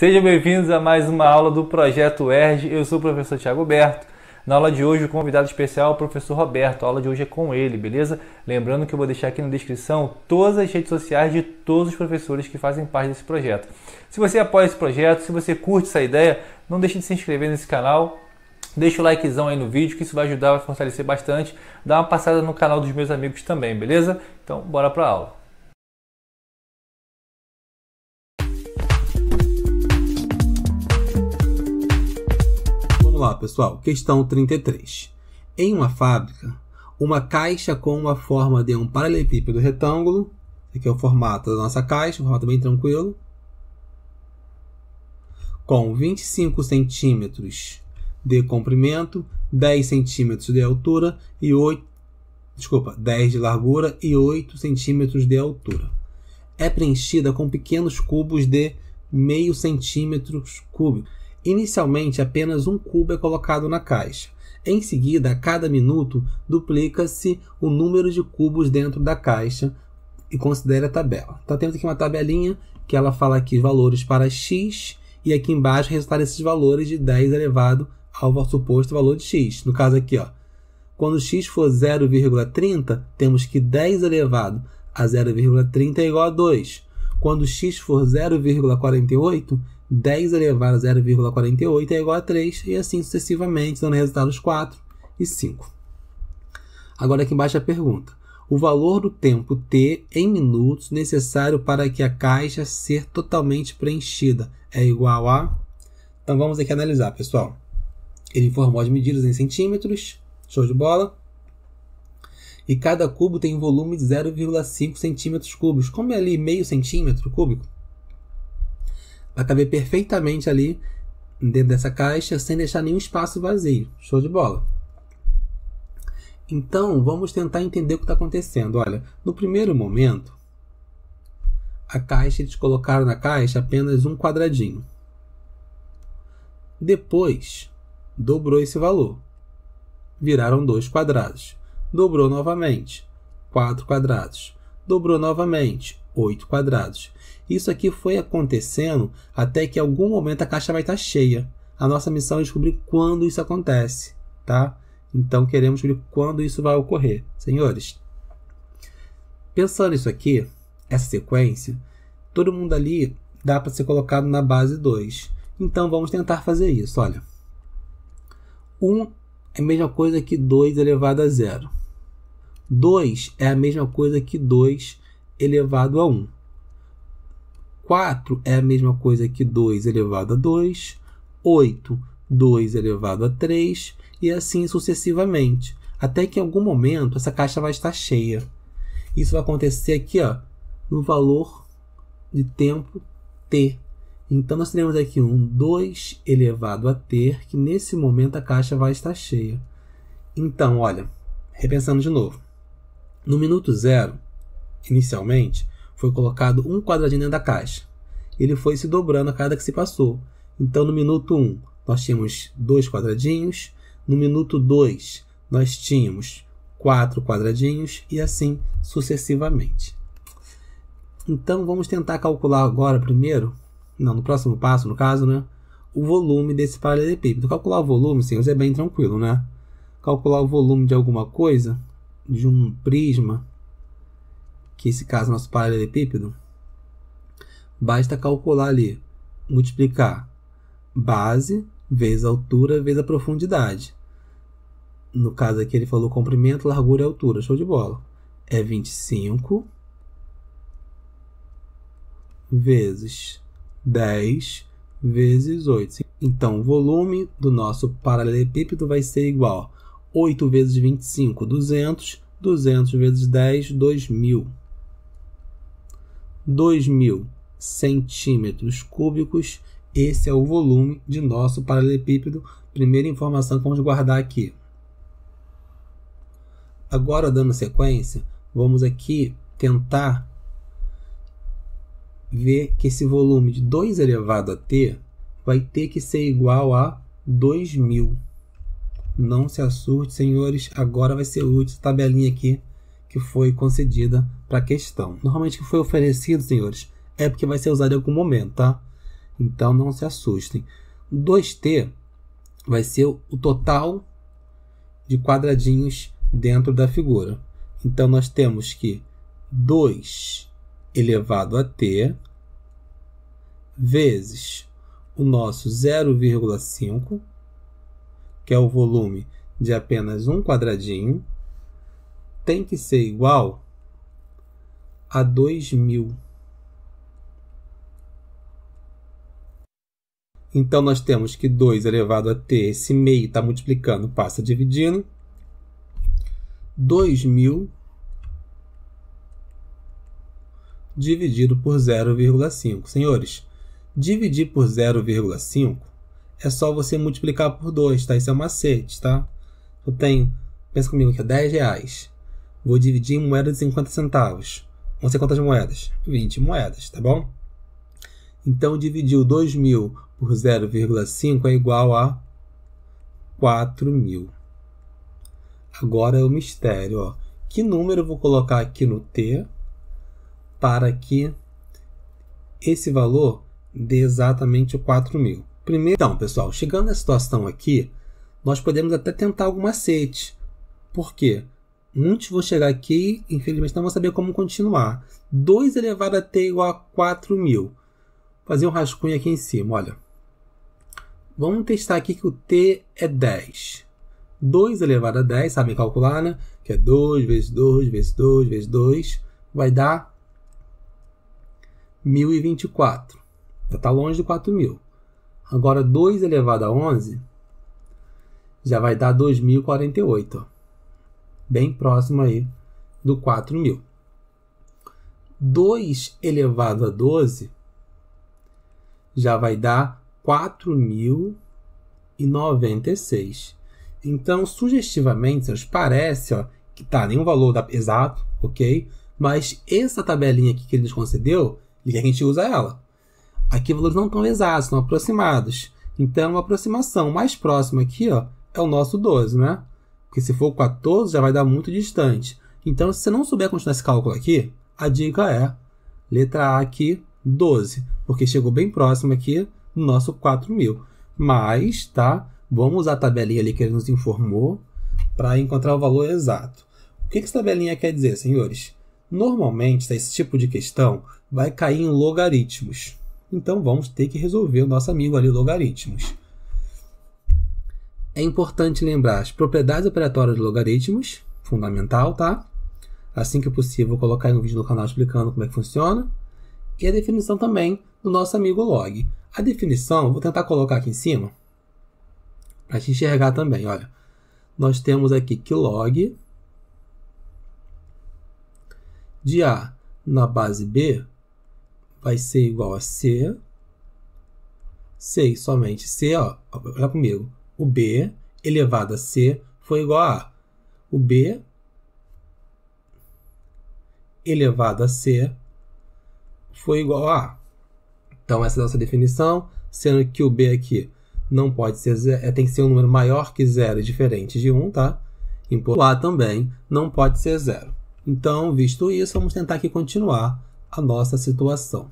Sejam bem-vindos a mais uma aula do Projeto ERG. Eu sou o professor Tiago Berto. Na aula de hoje, o convidado especial é o professor Roberto. A aula de hoje é com ele, beleza? Lembrando que eu vou deixar aqui na descrição todas as redes sociais de todos os professores que fazem parte desse projeto. Se você apoia esse projeto, se você curte essa ideia, não deixe de se inscrever nesse canal. Deixa o likezão aí no vídeo, que isso vai ajudar, vai fortalecer bastante. Dá uma passada no canal dos meus amigos também, beleza? Então, bora pra aula. Olá lá, pessoal. Questão 33. Em uma fábrica, uma caixa com uma forma de um paralelepípedo retângulo, aqui é o formato da nossa caixa, um formato bem tranquilo, com 25 centímetros de comprimento, 10 centímetros de altura e 8, desculpa, 10 de largura e 8 centímetros de altura. É preenchida com pequenos cubos de meio centímetro cúbico Inicialmente, apenas um cubo é colocado na caixa. Em seguida, a cada minuto, duplica-se o número de cubos dentro da caixa e considere a tabela. Então, temos aqui uma tabelinha que ela fala aqui valores para x e aqui embaixo resultar esses valores de 10 elevado ao suposto valor de x. No caso aqui, ó, quando x for 0,30, temos que 10 elevado a 0,30 é igual a 2. Quando x for 0,48, 10 elevado a 0,48 é igual a 3, e assim sucessivamente, dando resultados 4 e 5. Agora aqui embaixo a pergunta. O valor do tempo T em minutos necessário para que a caixa ser totalmente preenchida é igual a... Então vamos aqui analisar, pessoal. Ele informou as medidas em centímetros, show de bola. E cada cubo tem um volume de 0,5 centímetros cúbicos. Como é ali meio centímetro cúbico, Vai caber perfeitamente ali dentro dessa caixa sem deixar nenhum espaço vazio. Show de bola. Então, vamos tentar entender o que está acontecendo. Olha, no primeiro momento, a caixa, eles colocaram na caixa apenas um quadradinho. Depois, dobrou esse valor. Viraram dois quadrados. Dobrou novamente, quatro quadrados. Dobrou novamente, oito quadrados. Isso aqui foi acontecendo até que em algum momento a caixa vai estar tá cheia. A nossa missão é descobrir quando isso acontece, tá? Então queremos descobrir quando isso vai ocorrer, senhores. Pensando isso aqui, essa sequência, todo mundo ali dá para ser colocado na base 2. Então vamos tentar fazer isso, olha. 1 um é a mesma coisa que 2 elevado a zero. 2 é a mesma coisa que 2 elevado a 1. Um. 4 é a mesma coisa que 2 elevado a 2, 8, 2 elevado a 3 e assim sucessivamente, até que em algum momento essa caixa vai estar cheia. Isso vai acontecer aqui, ó, no valor de tempo t. Então nós teremos aqui um 2 elevado a t, que nesse momento a caixa vai estar cheia. Então, olha, repensando de novo. No minuto zero, inicialmente, foi colocado um quadradinho dentro da caixa. Ele foi se dobrando a cada que se passou. Então, no minuto 1, um, nós tínhamos dois quadradinhos. No minuto 2, nós tínhamos quatro quadradinhos e assim sucessivamente. Então, vamos tentar calcular agora primeiro, não, no próximo passo, no caso, né? O volume desse paralelepípedo. Calcular o volume, senhores, é bem tranquilo, né? Calcular o volume de alguma coisa, de um prisma, que esse caso nosso paralelepípedo, basta calcular ali, multiplicar base vezes altura vezes a profundidade. No caso aqui ele falou comprimento, largura e altura, show de bola. É 25 vezes 10 vezes 8. Então, o volume do nosso paralelepípedo vai ser igual a 8 vezes 25, 200, 200 vezes 10, 2000. 2.000 centímetros cúbicos. Esse é o volume de nosso paralelepípedo. Primeira informação que vamos guardar aqui. Agora, dando sequência, vamos aqui tentar ver que esse volume de 2 elevado a t vai ter que ser igual a 2.000. Não se assuste, senhores, agora vai ser útil essa tabelinha aqui que foi concedida para a questão. Normalmente o que foi oferecido, senhores, é porque vai ser usado em algum momento, tá? Então não se assustem. 2T vai ser o total de quadradinhos dentro da figura. Então nós temos que 2 elevado a t vezes o nosso 0,5, que é o volume de apenas um quadradinho, tem que ser igual a 2000. Então, nós temos que 2 elevado a t, esse meio está multiplicando, passa dividindo. 2.000 dividido por 0,5. Senhores, dividir por 0,5 é só você multiplicar por 2, tá? Isso é um macete, tá? Eu tenho, pensa comigo que é 10 reais. Vou dividir em moeda de 50 centavos. Vão ser quantas moedas? 20 moedas, tá bom? Então, dividiu 2.000 por 0,5 é igual a 4.000. Agora é o mistério. Ó. Que número eu vou colocar aqui no T para que esse valor dê exatamente 4.000? Primeiro, então, pessoal, chegando à situação aqui, nós podemos até tentar algum macete. Por quê? Muitos vão chegar aqui, infelizmente, não vão saber como continuar. 2 elevado a t igual a 4 mil. Fazer um rascunho aqui em cima, olha. Vamos testar aqui que o t é 10. 2 elevado a 10, sabem calcular, né? Que é 2 vezes 2 vezes 2 vezes 2, vai dar 1024. Já está longe do 4000. Agora, 2 elevado a 11 já vai dar 2048. Ó bem próximo aí do 4.000. 2 elevado a 12 já vai dar 4.096. Então, sugestivamente, senhores, parece ó, que tá nenhum valor da, exato, ok? Mas essa tabelinha aqui que ele nos concedeu, que a gente usa ela. Aqui valores não estão exatos, são aproximados. Então, a aproximação mais próxima aqui ó, é o nosso 12, né? Porque se for 14, já vai dar muito distante. Então, se você não souber continuar esse cálculo aqui, a dica é letra A aqui, 12. Porque chegou bem próximo aqui do nosso 4.000. Mas, tá? Vamos usar a tabelinha ali que ele nos informou para encontrar o valor exato. O que, que essa tabelinha quer dizer, senhores? Normalmente, tá, esse tipo de questão vai cair em logaritmos. Então, vamos ter que resolver o nosso amigo ali, logaritmos é importante lembrar as propriedades operatórias de logaritmos, fundamental, tá? Assim que possível, colocar um vídeo no canal explicando como é que funciona. E a definição também do nosso amigo log. A definição, vou tentar colocar aqui em cima, para a gente enxergar também, olha. Nós temos aqui que log de A na base B vai ser igual a C. C somente C, ó, olha comigo o B elevado a C foi igual a A. O B elevado a C foi igual a A. Então, essa é a nossa definição, sendo que o B aqui não pode ser zero, é, tem que ser um número maior que zero, e diferente de 1, um, tá? E o A também não pode ser zero. Então, visto isso, vamos tentar aqui continuar a nossa situação.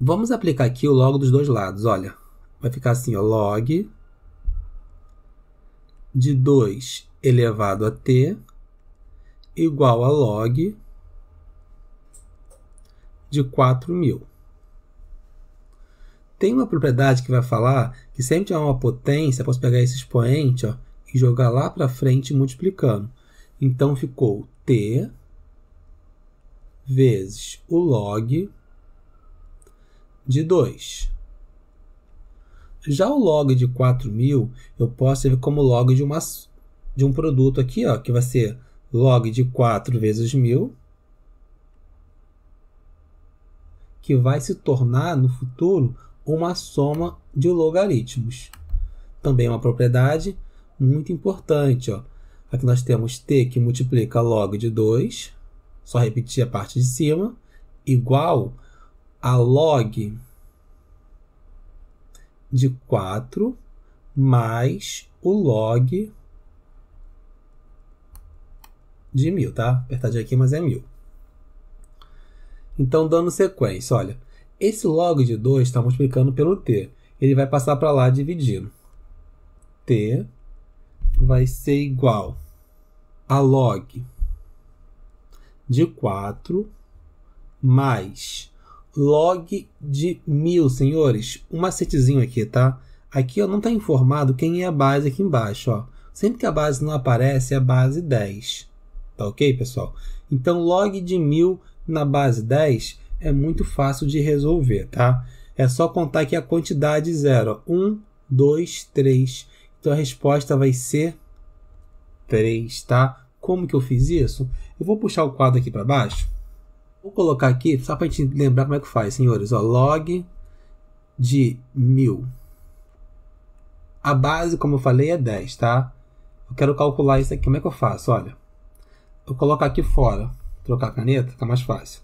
Vamos aplicar aqui o log dos dois lados, olha. Vai ficar assim, ó, log de 2 elevado a t igual a log de 4.000. Tem uma propriedade que vai falar que sempre que há uma potência, posso pegar esse expoente ó, e jogar lá para frente multiplicando. Então ficou t vezes o log de 2. Já o log de 4.000 eu posso ver como log de, uma, de um produto aqui, ó, que vai ser log de 4 vezes 1.000, que vai se tornar no futuro uma soma de logaritmos. Também é uma propriedade muito importante. Ó. Aqui nós temos t que multiplica log de 2, só repetir a parte de cima, igual a log de 4 mais o log de 1.000, tá? Apertadinho aqui, mas é 1.000. Então, dando sequência, olha, esse log de 2 está multiplicando pelo t. Ele vai passar para lá dividindo. t vai ser igual a log de 4 mais log de mil, senhores. Um macetezinho aqui, tá? Aqui ó, não está informado quem é a base aqui embaixo. Ó. Sempre que a base não aparece, é a base 10. Tá ok, pessoal? Então, log de mil na base 10 é muito fácil de resolver, tá? É só contar aqui a quantidade zero. 1, 2, 3. Então, a resposta vai ser 3, tá? Como que eu fiz isso? Eu vou puxar o quadro aqui para baixo. Vou colocar aqui, só para a gente lembrar como é que faz, senhores. Ó, log de 1000. A base, como eu falei, é 10, tá? Eu quero calcular isso aqui. Como é que eu faço? Olha, eu coloco aqui fora. Trocar a caneta, fica mais fácil.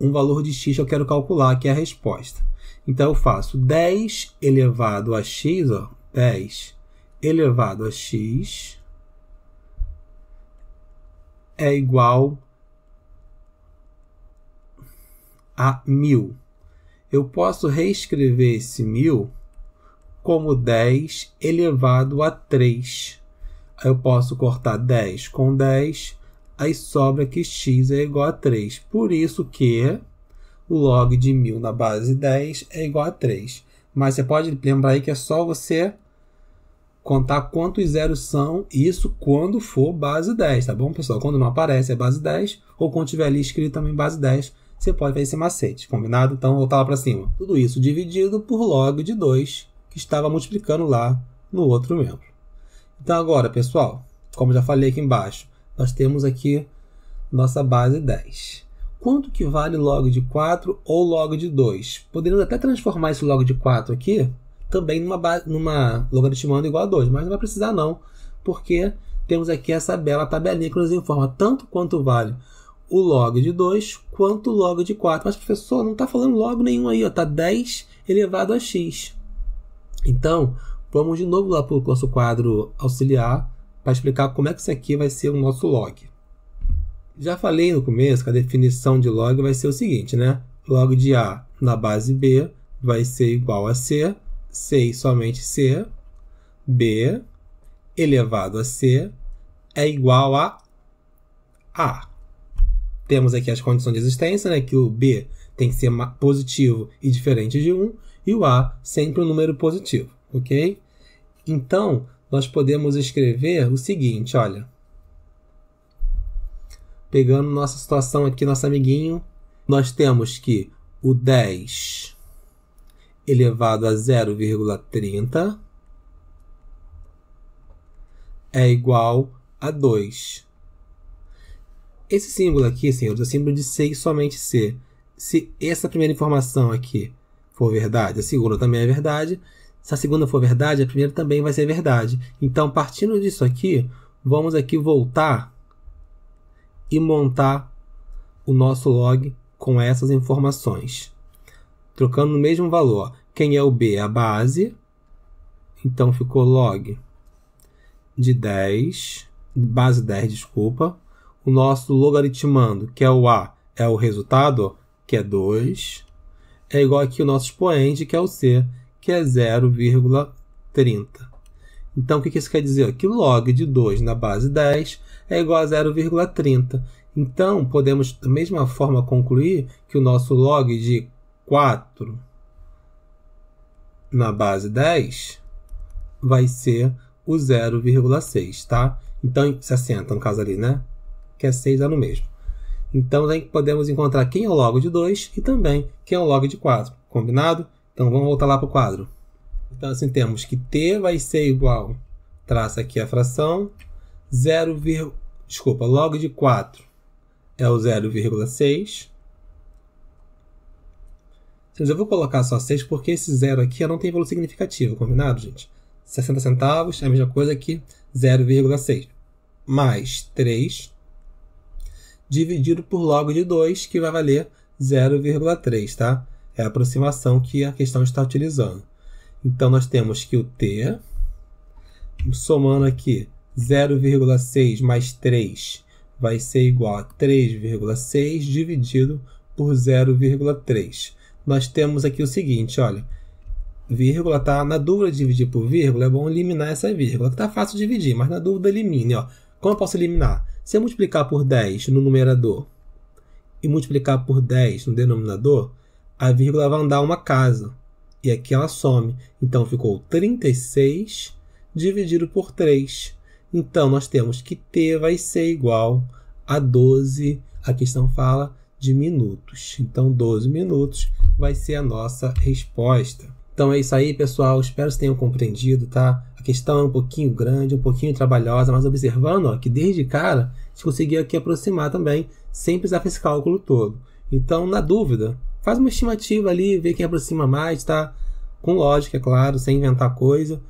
Um valor de x eu quero calcular, que é a resposta. Então, eu faço 10 elevado a x, ó, 10 elevado a x é igual a 1000. Eu posso reescrever esse 1000 como 10 elevado a 3. Aí eu posso cortar 10 com 10, aí sobra que x é igual a 3. Por isso que o log de 1000 na base 10 é igual a 3. Mas você pode lembrar aí que é só você contar quantos zeros são, isso quando for base 10, tá bom, pessoal? Quando não aparece é base 10, ou quando tiver ali escrito também base 10, você pode ver esse macete, combinado? Então, voltar lá para cima. Tudo isso dividido por log de 2, que estava multiplicando lá no outro membro. Então, agora, pessoal, como já falei aqui embaixo, nós temos aqui nossa base 10. Quanto que vale log de 4 ou log de 2? Poderíamos até transformar esse log de 4 aqui também numa, numa logaritmando igual a 2, mas não vai precisar não, porque temos aqui essa bela tabelinha que nos informa tanto quanto vale o log de 2 quanto o log de 4. Mas, professor, não está falando log nenhum aí, está 10 elevado a x. Então, vamos de novo lá para o nosso quadro auxiliar para explicar como é que isso aqui vai ser o nosso log. Já falei no começo que a definição de log vai ser o seguinte, né? Log de A na base B vai ser igual a C, C somente C, B elevado a C é igual a A temos aqui as condições de existência, né, que o B tem que ser positivo e diferente de 1, e o A sempre um número positivo, ok? Então, nós podemos escrever o seguinte, olha. Pegando nossa situação aqui, nosso amiguinho, nós temos que o 10 elevado a 0,30 é igual a 2. Esse símbolo aqui, senhores, assim, é o símbolo de ser e somente ser. Se essa primeira informação aqui for verdade, a segunda também é verdade. Se a segunda for verdade, a primeira também vai ser verdade. Então, partindo disso aqui, vamos aqui voltar e montar o nosso log com essas informações. Trocando no mesmo valor. Quem é o B? É a base. Então, ficou log de 10, base 10, desculpa, o nosso logaritmando, que é o A, é o resultado, que é 2, é igual aqui o nosso expoente, que é o C, que é 0,30. Então, o que isso quer dizer? Que log de 2 na base 10 é igual a 0,30. Então, podemos da mesma forma concluir que o nosso log de 4 na base 10 vai ser o 0,6, tá? Então, 60 no caso ali, né? que é 6 dá no mesmo. Então podemos encontrar quem é o log de 2 e também quem é o log de 4. Combinado? Então vamos voltar lá para o quadro. Então assim temos que t vai ser igual, traça aqui a fração, 0, desculpa, log de 4 é o 0,6. Eu vou colocar só 6 porque esse zero aqui não tem valor significativo, combinado, gente? 60 centavos é a mesma coisa que 0,6. Mais 3 dividido por log de 2, que vai valer 0,3, tá? É a aproximação que a questão está utilizando. Então, nós temos que o T, somando aqui 0,6 mais 3, vai ser igual a 3,6 dividido por 0,3. Nós temos aqui o seguinte, olha, vírgula, tá? Na dúvida de dividir por vírgula, é bom eliminar essa vírgula, que tá fácil dividir, mas na dúvida elimine, ó. Como eu posso eliminar? Se eu multiplicar por 10 no numerador e multiplicar por 10 no denominador, a vírgula vai andar uma casa. E aqui ela some. Então ficou 36 dividido por 3. Então nós temos que t vai ser igual a 12. A questão fala de minutos. Então 12 minutos vai ser a nossa resposta. Então é isso aí, pessoal. Espero que tenham compreendido, tá? questão é um pouquinho grande, um pouquinho trabalhosa, mas observando ó, que desde cara a gente conseguia aqui aproximar também, sem precisar fazer esse cálculo todo. Então, na dúvida, faz uma estimativa ali, vê quem aproxima mais, tá? Com lógica, é claro, sem inventar coisa.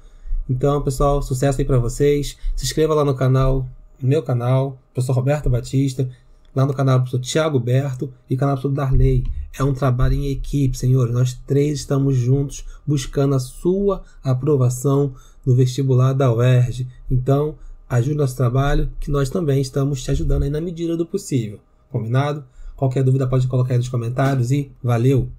Então, pessoal, sucesso aí para vocês. Se inscreva lá no canal, no meu canal, professor Roberto Batista lá no canal do Tiago Berto e canal do Darley. É um trabalho em equipe, senhores. Nós três estamos juntos buscando a sua aprovação no vestibular da UERJ. Então, ajude nosso trabalho, que nós também estamos te ajudando aí na medida do possível. Combinado? Qualquer dúvida pode colocar aí nos comentários e valeu!